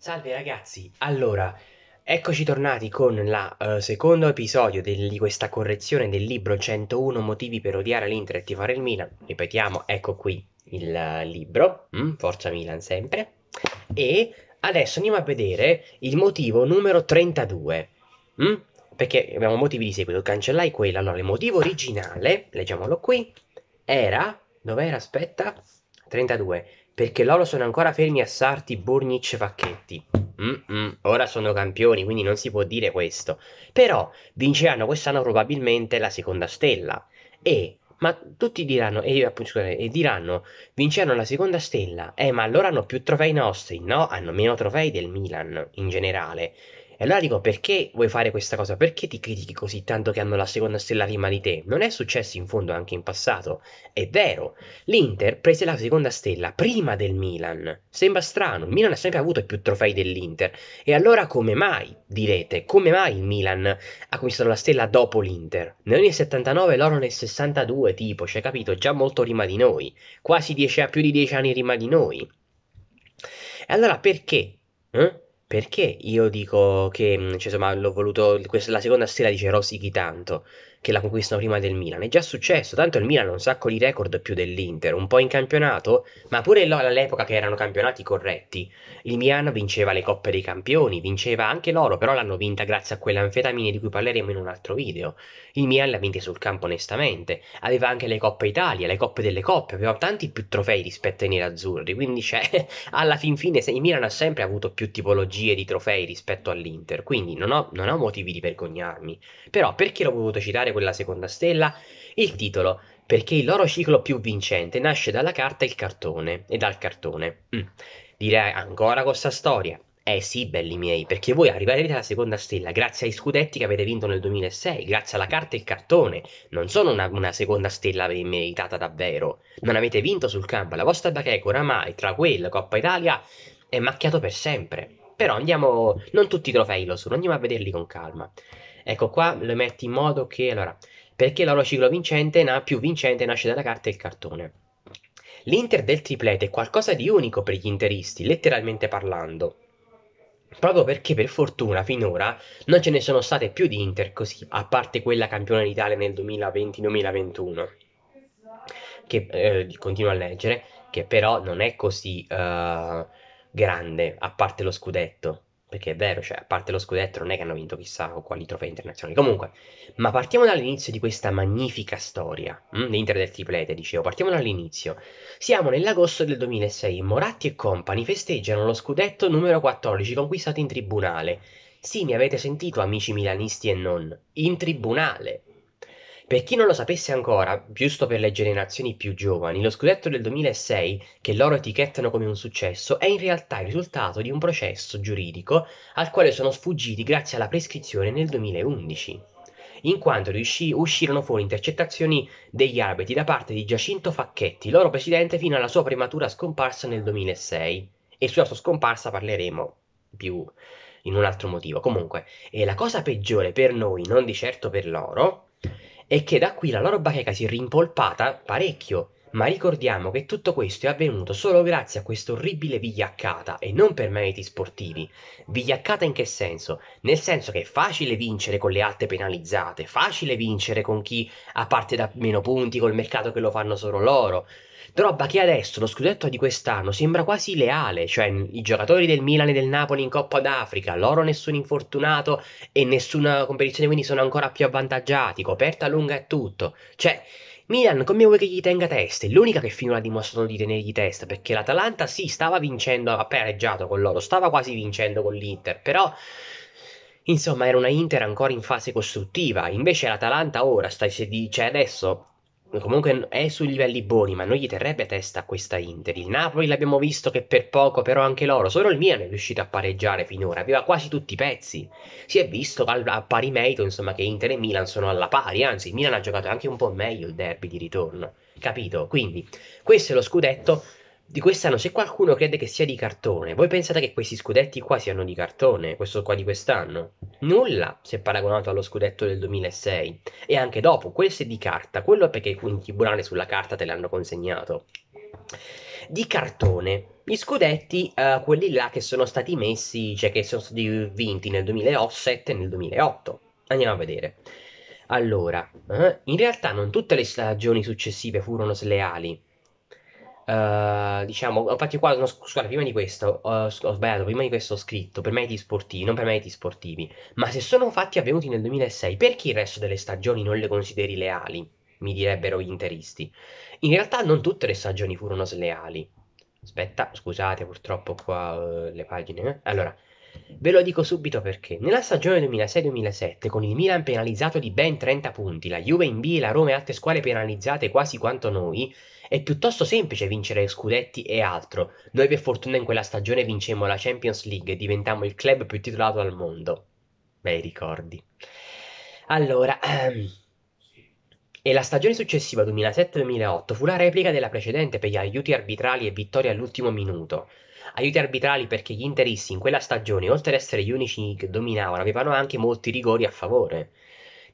Salve ragazzi, allora, eccoci tornati con il uh, eh, secondo episodio del, di questa correzione del libro 101 motivi per odiare l'Inter e tifare il Milan. Ripetiamo, ecco qui il uh, libro, mm, Forza Milan sempre. E adesso andiamo a vedere il motivo numero 32, mm? perché abbiamo motivi di seguito, cancellai quello. Allora, il motivo originale, leggiamolo qui, era... Dov'era? Aspetta. 32 perché loro sono ancora fermi a Sarti, Bornic, Pacchetti. Mm-mm, ora sono campioni, quindi non si può dire questo. Però vinceranno quest'anno probabilmente la seconda stella. E ma tutti diranno, e, scusate, e diranno, vinceranno la seconda stella, eh ma allora hanno più trofei nostri, no? Hanno meno trofei del Milan in generale. E allora dico, perché vuoi fare questa cosa? Perché ti critichi così tanto che hanno la seconda stella prima di te? Non è successo in fondo anche in passato. È vero, l'Inter prese la seconda stella prima del Milan. Sembra strano, il Milan ha sempre avuto più trofei dell'Inter. E allora come mai, direte, come mai il Milan ha conquistato la stella dopo l'Inter? Noi nel 79 loro nel 62, tipo, cioè capito, già molto prima di noi. Quasi dieci, più di 10 anni prima di noi. E allora perché? Eh? Perché io dico che, cioè, insomma, l'ho voluto, questa, la seconda stella dice rosichi tanto, che la conquistano prima del Milan. È già successo, tanto il Milan ha un sacco di record più dell'Inter, un po' in campionato, ma pure all'epoca che erano campionati corretti. Il Milan vinceva le coppe dei campioni, vinceva anche loro, però l'hanno vinta grazie a quelle anfetamine di cui parleremo in un altro video. Il Milan l'ha vinta sul campo onestamente, aveva anche le coppe Italia, le coppe delle coppe, aveva tanti più trofei rispetto ai nerazzurri, quindi cioè, alla fin fine il Milan ha sempre avuto più tipologie di trofei rispetto all'Inter, quindi non ho, non ho motivi di vergognarmi. Però perché l'ho voluto citare? cercare quella seconda stella? Il titolo, perché il loro ciclo più vincente nasce dalla carta e il cartone, e dal cartone. Mm. Direi ancora con sta storia. Eh sì, belli miei, perché voi arriverete alla seconda stella grazie ai scudetti che avete vinto nel 2006, grazie alla carta e il cartone. Non sono una, una seconda stella meritata davvero. Non avete vinto sul campo, la vostra bacheca oramai, tra quella Coppa Italia, è macchiato per sempre. Però andiamo, non tutti i trofei lo sono, andiamo a vederli con calma. Ecco qua lo metti in modo che allora, perché l'oro ciclo vincente na- più vincente nasce dalla carta e il cartone. L'Inter del triplete è qualcosa di unico per gli interisti, letteralmente parlando. Proprio perché per fortuna finora non ce ne sono state più di Inter così, a parte quella campione d'Italia nel 2020-2021, che eh, continuo a leggere, che però non è così eh, grande, a parte lo scudetto perché è vero, cioè, a parte lo scudetto non è che hanno vinto chissà quali trofei internazionali. Comunque, ma partiamo dall'inizio di questa magnifica storia, mh, mm, l'Inter del triplete, dicevo, partiamo dall'inizio. Siamo nell'agosto del 2006, Moratti e compagni festeggiano lo scudetto numero 14 conquistato in tribunale. Sì, mi avete sentito amici milanisti e non, in tribunale. Per chi non lo sapesse ancora, giusto per le generazioni più giovani, lo scudetto del 2006, che loro etichettano come un successo, è in realtà il risultato di un processo giuridico al quale sono sfuggiti grazie alla prescrizione nel 2011 in quanto riuscì, uscirono fuori intercettazioni degli arbitri da parte di Giacinto Facchetti, loro presidente fino alla sua prematura scomparsa nel 2006. E sulla sua scomparsa parleremo più in un altro motivo. Comunque, e la cosa peggiore per noi, non di certo per loro, e che da qui la loro bacheca si è rimpolpata parecchio. Ma ricordiamo che tutto questo è avvenuto solo grazie a questa orribile vigliaccata e non per meriti sportivi. Vigliaccata in che senso? Nel senso che è facile vincere con le alte penalizzate, facile vincere con chi ha parte da meno punti, col mercato che lo fanno solo loro. Roba che adesso, lo scudetto di quest'anno, sembra quasi leale, cioè i giocatori del Milan e del Napoli in Coppa d'Africa, loro nessun infortunato e nessuna competizione, quindi sono ancora più avvantaggiati, coperta lunga e tutto. Cioè, Milan, come vuoi che gli tenga testa? È l'unica che finora ha dimostrato di tenergli testa, perché l'Atalanta sì, stava vincendo, ha pareggiato con loro, stava quasi vincendo con l'Inter, però... Insomma, era una Inter ancora in fase costruttiva, invece l'Atalanta ora sta, cioè adesso comunque è sui livelli buoni, ma non gli terrebbe testa questa Inter. Il Napoli l'abbiamo visto che per poco, però anche loro, solo il Milan è riuscito a pareggiare finora, aveva quasi tutti i pezzi. Si è visto a pari merito, insomma, che Inter e Milan sono alla pari, anzi, il Milan ha giocato anche un po' meglio il derby di ritorno, capito? Quindi, questo è lo scudetto di quest'anno, se qualcuno crede che sia di cartone, voi pensate che questi scudetti qua siano di cartone, questo qua di quest'anno? Nulla si è paragonato allo scudetto del 2006 e anche dopo, questo è di carta, quello perché un tribunale sulla carta te l'hanno consegnato. Di cartone, gli scudetti, eh, quelli là che sono stati messi, cioè che sono stati vinti nel 2007 e nel 2008. Andiamo a vedere. Allora, eh, in realtà non tutte le stagioni successive furono sleali eh, diciamo, infatti qua, no, scusate, prima di questo, uh, ho sbagliato, prima di questo ho scritto per meriti sportivi, non per meriti sportivi, ma se sono fatti avvenuti nel 2006, perché il resto delle stagioni non le consideri leali? Mi direbbero gli interisti. In realtà non tutte le stagioni furono sleali. Aspetta, scusate, purtroppo qua uh, le pagine. Eh. Allora, Ve lo dico subito perché. Nella stagione 2006-2007, con il Milan penalizzato di ben 30 punti, la Juve in B e la Roma e altre squadre penalizzate quasi quanto noi, è piuttosto semplice vincere scudetti e altro. Noi per fortuna in quella stagione vincemmo la Champions League e diventammo il club più titolato al mondo. Bei ricordi. Allora, ehm, e la stagione successiva 2007-2008 fu la replica della precedente per gli aiuti arbitrali e vittorie all'ultimo minuto. Aiuti arbitrali perché gli interisti in quella stagione, oltre ad essere gli unici che dominavano, avevano anche molti rigori a favore.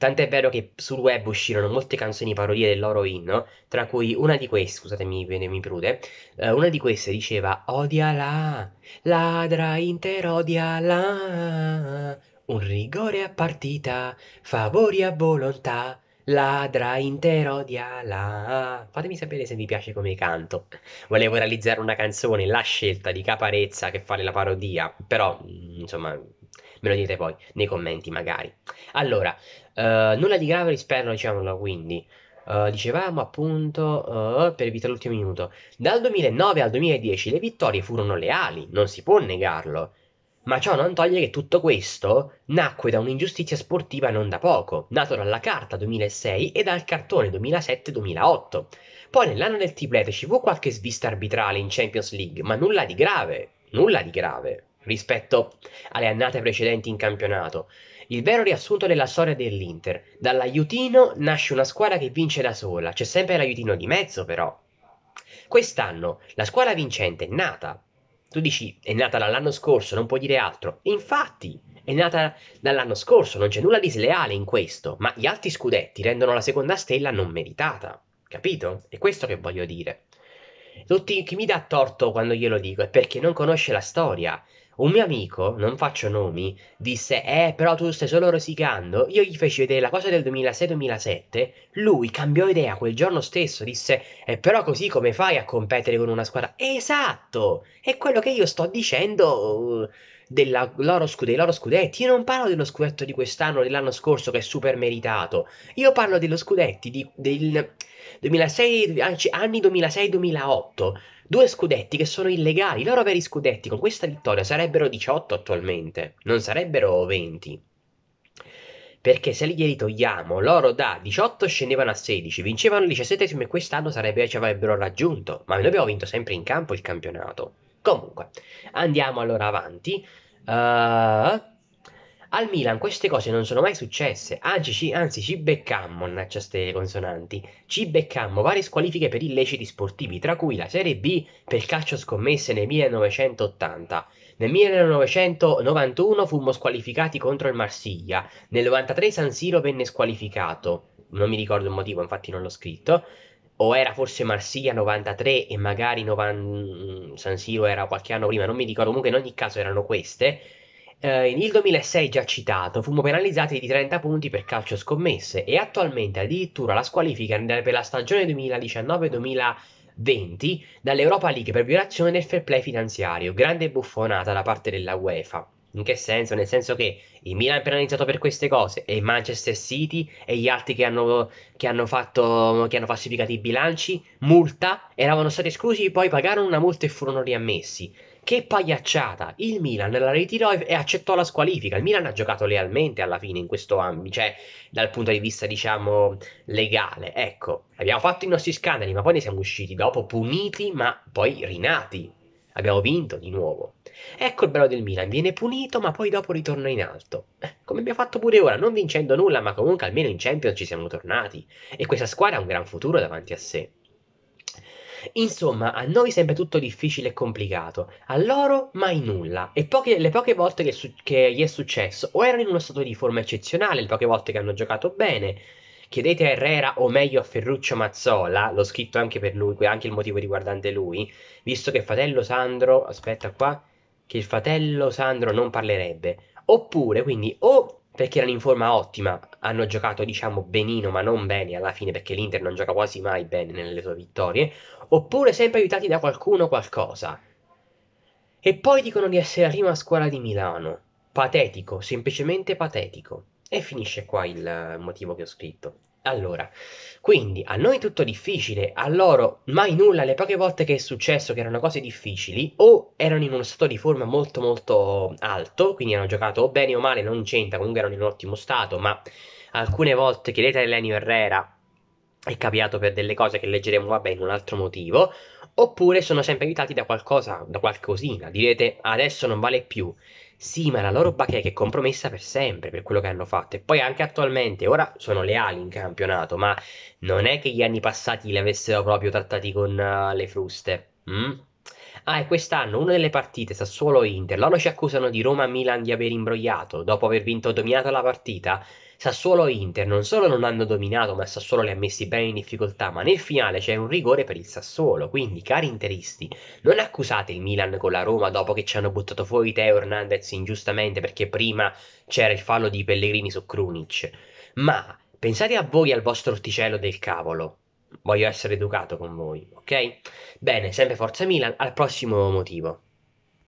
Tant'è vero che sul web uscirono molte canzoni parodie del loro inno, tra cui una di queste, scusatemi, mi prude, eh, una di queste diceva Odiala, ladra interodiala, un rigore a partita, favori a volontà, ladra interodiala. Fatemi sapere se vi piace come canto. Volevo realizzare una canzone, La scelta di Caparezza che fa nella parodia, però, mm, insomma, me lo dite poi nei commenti magari. Allora, uh, nulla di grave rispetto, diciamolo quindi. Uh, dicevamo appunto uh, per vita l'ultimo minuto, dal 2009 al 2010 le vittorie furono leali, non si può negarlo, ma ciò non toglie che tutto questo nacque da un'ingiustizia sportiva non da poco, nato dalla carta 2006 e dal cartone 2007-2008. Poi nell'anno del triplete ci fu qualche svista arbitrale in Champions League, ma nulla di grave, nulla di grave rispetto alle annate precedenti in campionato. Il vero riassunto della storia dell'Inter. Dall'aiutino nasce una squadra che vince da sola, c'è sempre l'aiutino di mezzo però. Quest'anno la squadra vincente è nata. Tu dici è nata dall'anno scorso, non puoi dire altro. Infatti è nata dall'anno scorso, non c'è nulla di sleale in questo, ma gli altri scudetti rendono la seconda stella non meritata. Capito? È questo che voglio dire. Tutti, chi mi dà torto quando glielo dico è perché non conosce la storia. Un mio amico, non faccio nomi, disse: Eh, però tu stai solo rosicando. Io gli feci vedere la cosa del 2006-2007. Lui cambiò idea quel giorno stesso. Disse: Eh, però così come fai a competere con una squadra? Esatto! È quello che io sto dicendo. Uh, della, loro, dei loro scudetti. Io non parlo dello scudetto di quest'anno, dell'anno scorso, che è super meritato. Io parlo dello scudetti di, del 2006, anni 2006-2008 Due scudetti che sono illegali, i loro veri scudetti con questa vittoria sarebbero 18 attualmente, non sarebbero 20. Perché se glieli togliamo, loro da 18 scendevano a 16, vincevano il 17 e quest'anno sarebbe, ci avrebbero raggiunto, ma noi abbiamo vinto sempre in campo il campionato. Comunque, andiamo allora avanti. Uh, al Milan queste cose non sono mai successe, anzi ci, anzi, ci beccammo, mannaggia ste consonanti, ci beccammo varie squalifiche per illeciti sportivi, tra cui la Serie B per calcio scommesse nel 1980. Nel 1991 fummo squalificati contro il Marsiglia, nel 93 San Siro venne squalificato, non mi ricordo il motivo, infatti non l'ho scritto, o era forse Marsiglia 93 e magari 90... San Siro era qualche anno prima, non mi ricordo, comunque in ogni caso erano queste eh, nel 2006 già citato, fummo penalizzati di 30 punti per calcio scommesse e attualmente addirittura la squalifica per la stagione 2019-2020 dall'Europa League per violazione del fair play finanziario. Grande buffonata da parte della UEFA. In che senso? Nel senso che il Milan è penalizzato per queste cose e il Manchester City e gli altri che hanno, che hanno, fatto, che hanno falsificato i bilanci, multa, eravano stati esclusi, poi pagarono una multa e furono riammessi. Che pagliacciata! Il Milan la ritirò e accettò la squalifica. Il Milan ha giocato lealmente alla fine in questo ambito, cioè dal punto di vista, diciamo, legale. Ecco, abbiamo fatto i nostri scandali, ma poi ne siamo usciti dopo puniti, ma poi rinati. Abbiamo vinto di nuovo. Ecco il bello del Milan, viene punito ma poi dopo ritorna in alto. Eh, come abbiamo fatto pure ora, non vincendo nulla, ma comunque almeno in Champions ci siamo tornati. E questa squadra ha un gran futuro davanti a sé. Insomma, a noi sembra tutto difficile e complicato, a loro mai nulla. E poche, le poche volte che, su- che gli è successo, o erano in uno stato di forma eccezionale, le poche volte che hanno giocato bene, chiedete a Herrera o meglio a Ferruccio Mazzola, l'ho scritto anche per lui, anche il motivo riguardante lui, visto che fratello Sandro, aspetta qua, che il fratello Sandro non parlerebbe. Oppure, quindi, o perché erano in forma ottima, hanno giocato diciamo benino ma non bene alla fine perché l'Inter non gioca quasi mai bene nelle sue vittorie, oppure sempre aiutati da qualcuno o qualcosa. E poi dicono di essere la prima squadra di Milano. Patetico, semplicemente patetico. E finisce qua il motivo che ho scritto. Allora, quindi a noi tutto difficile, a loro mai nulla, le poche volte che è successo che erano cose difficili, o erano in uno stato di forma molto molto alto, quindi hanno giocato o bene o male, non c'entra, comunque erano in un ottimo stato, ma alcune volte chiedete a Elenio Herrera, è capitato per delle cose che leggeremo, vabbè, in un altro motivo, oppure sono sempre aiutati da qualcosa, da qualcosina, direte adesso non vale più, sì, ma la loro bacheca è compromessa per sempre per quello che hanno fatto. E poi anche attualmente, ora sono leali in campionato, ma non è che gli anni passati li avessero proprio trattati con uh, le fruste. Mm? Ah, e quest'anno una delle partite Sassuolo-Inter, loro ci accusano di Roma-Milan di aver imbrogliato dopo aver vinto o dominato la partita. Sassuolo e Inter non solo non hanno dominato, ma Sassuolo li ha messi bene in difficoltà, ma nel finale c'è un rigore per il Sassuolo, quindi cari interisti, non accusate il Milan con la Roma dopo che ci hanno buttato fuori Teo Hernandez ingiustamente perché prima c'era il fallo di Pellegrini su Krunic, ma pensate a voi e al vostro orticello del cavolo. Voglio essere educato con voi, ok? Bene, sempre Forza Milan, al prossimo motivo.